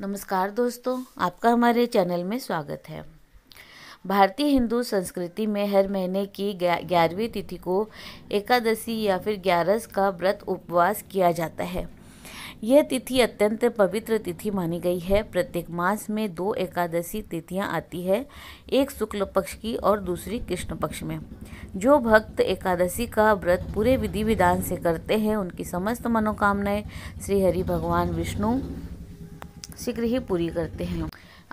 नमस्कार दोस्तों आपका हमारे चैनल में स्वागत है भारतीय हिंदू संस्कृति में हर महीने की ग्यारहवीं तिथि को एकादशी या फिर ग्यारस का व्रत उपवास किया जाता है यह तिथि अत्यंत पवित्र तिथि मानी गई है प्रत्येक मास में दो एकादशी तिथियां आती है एक शुक्ल पक्ष की और दूसरी कृष्ण पक्ष में जो भक्त एकादशी का व्रत पूरे विधि विधान से करते हैं उनकी समस्त मनोकामनाएं श्री हरि भगवान विष्णु शीघ्र ही पूरी करते हैं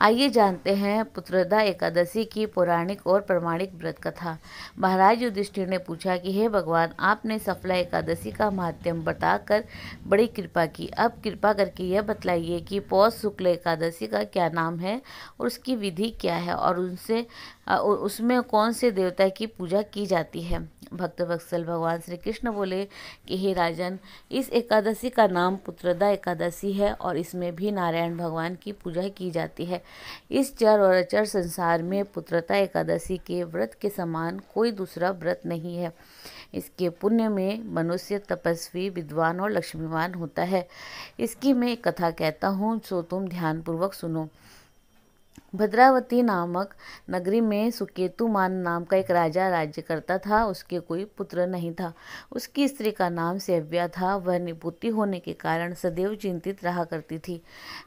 आइए जानते हैं पुत्रदा एकादशी की पौराणिक और प्रमाणिक व्रत कथा महाराज युधिष्ठिर ने पूछा कि हे भगवान आपने सफला एकादशी का माध्यम बताकर बड़ी कृपा की अब कृपा करके यह बतलाइए कि पौष शुक्ल एकादशी का क्या नाम है और उसकी विधि क्या है और उनसे उसमें कौन से देवता की पूजा की जाती है भक्त वत्सल भगवान श्री कृष्ण बोले कि हे राजन इस एकादशी का नाम पुत्रदा एकादशी है और इसमें भी नारायण भगवान की पूजा की जाती है इस चर और अचर संसार में पुत्रता एकादशी के व्रत के समान कोई दूसरा व्रत नहीं है इसके पुण्य में मनुष्य तपस्वी विद्वान और लक्ष्मीवान होता है इसकी मैं कथा कहता हूँ सो तुम ध्यानपूर्वक सुनो भद्रावती नामक नगरी में सुकेतुमान नाम का एक राजा राज्य करता था उसके कोई पुत्र नहीं था उसकी स्त्री का नाम सेव्या था वह निपुति होने के कारण सदैव चिंतित रहा करती थी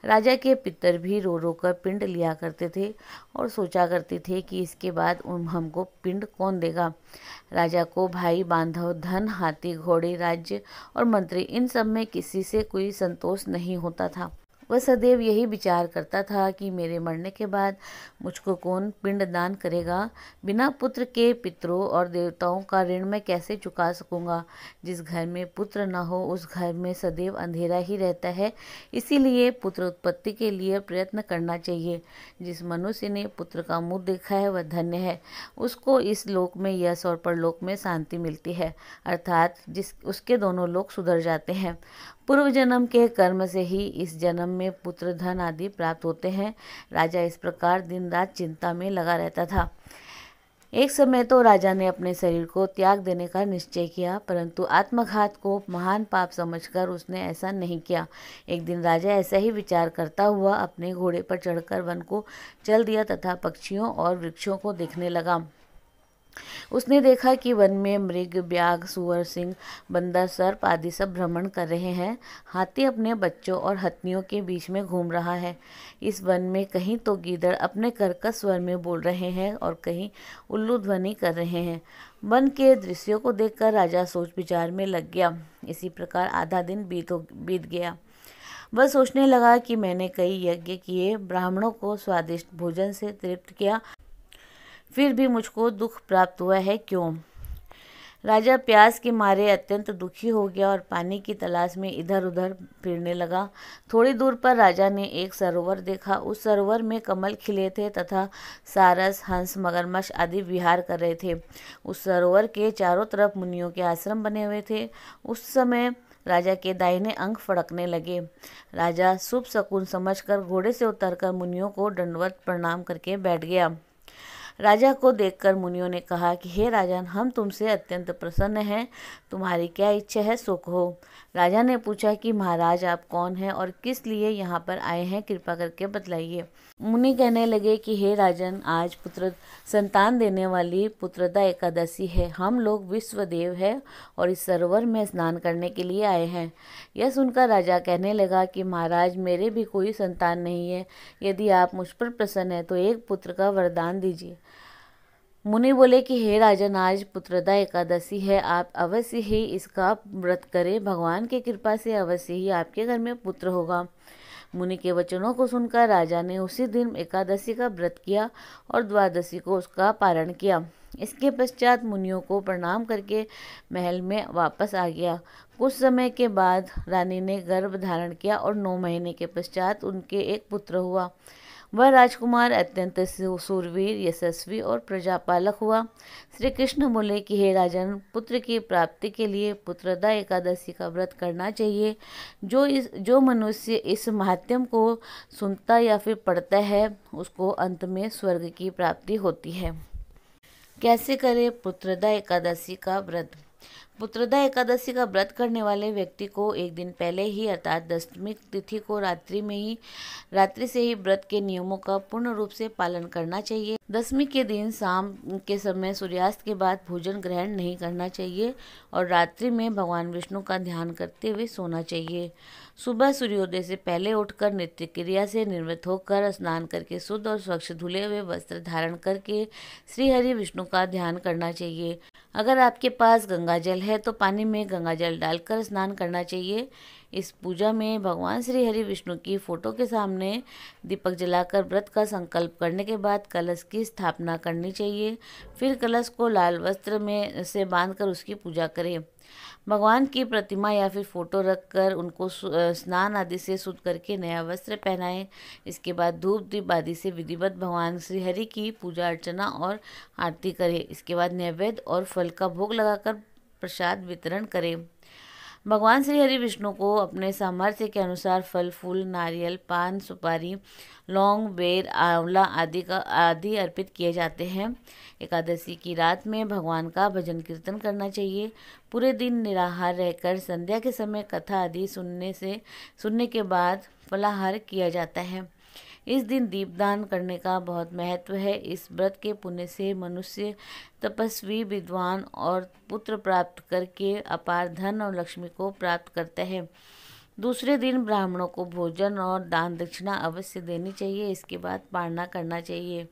राजा के पितर भी रो रो कर पिंड लिया करते थे और सोचा करते थे कि इसके बाद हमको पिंड कौन देगा राजा को भाई बांधव धन हाथी घोड़े राज्य और मंत्री इन सब में किसी से कोई संतोष नहीं होता था वह सदैव यही विचार करता था कि मेरे मरने के बाद मुझको कौन पिंड दान करेगा बिना पुत्र के पितरों और देवताओं का ऋण मैं कैसे चुका सकूंगा जिस घर में पुत्र न हो उस घर में सदैव अंधेरा ही रहता है इसीलिए पुत्र उत्पत्ति के लिए प्रयत्न करना चाहिए जिस मनुष्य ने पुत्र का मुँह देखा है वह धन्य है उसको इस लोक में यश और परलोक में शांति मिलती है अर्थात जिस उसके दोनों लोग सुधर जाते हैं पूर्व जन्म के कर्म से ही इस जन्म में पुत्र धन आदि प्राप्त होते हैं राजा इस प्रकार दिन रात चिंता में लगा रहता था एक समय तो राजा ने अपने शरीर को त्याग देने का निश्चय किया परंतु आत्मघात को महान पाप समझकर उसने ऐसा नहीं किया एक दिन राजा ऐसा ही विचार करता हुआ अपने घोड़े पर चढ़कर वन को चल दिया तथा पक्षियों और वृक्षों को देखने लगा उसने देखा कि वन में मृग ब्याग सुअर सिंह बंदर सर्प आदि सब भ्रमण कर रहे हैं हाथी अपने बच्चों और हथनियों के बीच में घूम रहा है इस वन में कहीं तो गीदड़ अपने कर्कश स्वर में बोल रहे हैं और कहीं उल्लू ध्वनि कर रहे हैं वन के दृश्यों को देखकर राजा सोच विचार में लग गया इसी प्रकार आधा दिन बीत हो बीत गया वह सोचने लगा कि मैंने कई यज्ञ किए ब्राह्मणों को स्वादिष्ट भोजन से तृप्त किया फिर भी मुझको दुख प्राप्त हुआ है क्यों राजा प्यास के मारे अत्यंत दुखी हो गया और पानी की तलाश में इधर उधर फिरने लगा थोड़ी दूर पर राजा ने एक सरोवर देखा उस सरोवर में कमल खिले थे तथा सारस हंस मगरमच्छ आदि विहार कर रहे थे उस सरोवर के चारों तरफ मुनियों के आश्रम बने हुए थे उस समय राजा के दाहिने अंग फड़कने लगे राजा शुभ शकुन समझकर घोड़े से उतरकर मुनियों को दंडवत प्रणाम करके बैठ गया राजा को देखकर मुनियों ने कहा कि हे राजन हम तुमसे अत्यंत प्रसन्न हैं तुम्हारी क्या इच्छा है सो कहो राजा ने पूछा कि महाराज आप कौन हैं और किस लिए यहाँ पर आए हैं कृपा करके बतलाइए मुनि कहने लगे कि हे राजन आज पुत्र संतान देने वाली पुत्रदा एकादशी है हम लोग विश्व देव है और इस सरोवर में स्नान करने के लिए आए हैं यह सुनकर राजा कहने लगा कि महाराज मेरे भी कोई संतान नहीं है यदि आप मुझ पर प्रसन्न है तो एक पुत्र का वरदान दीजिए मुनि बोले कि हे राजन आज पुत्रदा एकादशी है आप अवश्य ही इसका व्रत करें भगवान की कृपा से अवश्य ही आपके घर में पुत्र होगा मुनि के वचनों को सुनकर राजा ने उसी दिन एकादशी का व्रत किया और द्वादशी को उसका पारण किया इसके पश्चात मुनियों को प्रणाम करके महल में वापस आ गया कुछ समय के बाद रानी ने गर्भ धारण किया और नौ महीने के पश्चात उनके एक पुत्र हुआ वह राजकुमार अत्यंत सूरवीर यशस्वी और प्रजापालक हुआ श्री कृष्ण बोले कि हे राजन पुत्र की प्राप्ति के लिए पुत्रदा एकादशी का व्रत करना चाहिए जो इस जो मनुष्य इस महात्म को सुनता या फिर पढ़ता है उसको अंत में स्वर्ग की प्राप्ति होती है कैसे करें पुत्रदा एकादशी का व्रत पुत्रदा एकादशी का व्रत करने वाले व्यक्ति को एक दिन पहले ही अर्थात दशमी तिथि को रात्रि में ही रात्रि से ही व्रत के नियमों का पूर्ण रूप से पालन करना चाहिए दसवीं के दिन शाम के समय सूर्यास्त के बाद भोजन ग्रहण नहीं करना चाहिए और रात्रि में भगवान विष्णु का ध्यान करते हुए सोना चाहिए सुबह सूर्योदय से पहले उठकर नित्य क्रिया से निर्मित होकर स्नान करके शुद्ध और स्वच्छ धुले हुए वस्त्र धारण करके श्री हरि विष्णु का ध्यान करना चाहिए अगर आपके पास गंगा जल है तो पानी में गंगा जल डालकर स्नान करना चाहिए इस पूजा में भगवान श्री हरि विष्णु की फोटो के सामने दीपक जलाकर व्रत का संकल्प करने के बाद कलश की स्थापना करनी चाहिए फिर कलश को लाल वस्त्र में से बांधकर उसकी पूजा करें भगवान की प्रतिमा या फिर फोटो रख कर उनको स्नान आदि से शुद्ध करके नया वस्त्र पहनाएं इसके बाद धूप दीप आदि से विधिवत भगवान श्री हरि की पूजा अर्चना और आरती करें इसके बाद नैवेद्य और फल का भोग लगाकर प्रसाद वितरण करें भगवान श्री हरि विष्णु को अपने सामर्थ्य के अनुसार फल फूल नारियल पान सुपारी लौंग बेर आंवला आदि का आदि अर्पित किए जाते हैं एकादशी की रात में भगवान का भजन कीर्तन करना चाहिए पूरे दिन निराहार रहकर संध्या के समय कथा आदि सुनने से सुनने के बाद फलाहार किया जाता है इस दिन दीपदान करने का बहुत महत्व है इस व्रत के पुण्य से मनुष्य तपस्वी विद्वान और पुत्र प्राप्त करके अपार धन और लक्ष्मी को प्राप्त करता है दूसरे दिन ब्राह्मणों को भोजन और दान दक्षिणा अवश्य देनी चाहिए इसके बाद पारणा करना चाहिए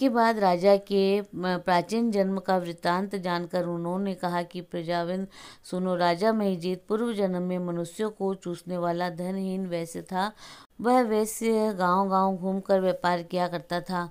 इसके बाद राजा के प्राचीन जन्म का वृत्तांत जानकर उन्होंने कहा कि प्रजाविंद सुनो राजा महीजीत पूर्व जन्म में मनुष्यों को चूसने वाला धनहीन वैसे था वह वैश्य गांव गांव घूमकर व्यापार किया करता था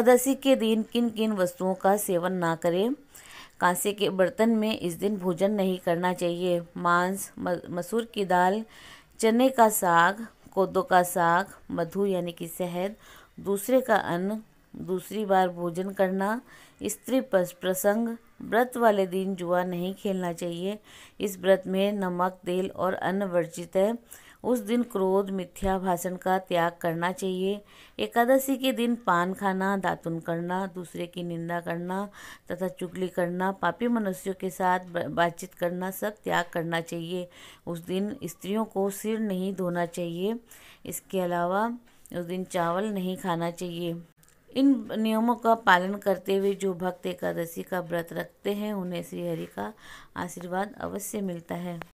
एकादशी के दिन किन किन वस्तुओं का सेवन ना करें कांसे के बर्तन में इस दिन भोजन नहीं करना चाहिए मांस मसूर की दाल चने का साग कोदो का साग मधु यानी कि शहद दूसरे का अन्न दूसरी बार भोजन करना स्त्री प्रसंग व्रत वाले दिन जुआ नहीं खेलना चाहिए इस व्रत में नमक तेल और अन्न वर्जित है उस दिन क्रोध मिथ्या भाषण का त्याग करना चाहिए एकादशी के दिन पान खाना दातुन करना दूसरे की निंदा करना तथा चुगली करना पापी मनुष्यों के साथ बातचीत करना सब त्याग करना चाहिए उस दिन स्त्रियों को सिर नहीं धोना चाहिए इसके अलावा उस दिन चावल नहीं खाना चाहिए इन नियमों का पालन करते हुए जो भक्त एकादशी का व्रत रखते हैं उन्हें श्रीहरि का आशीर्वाद अवश्य मिलता है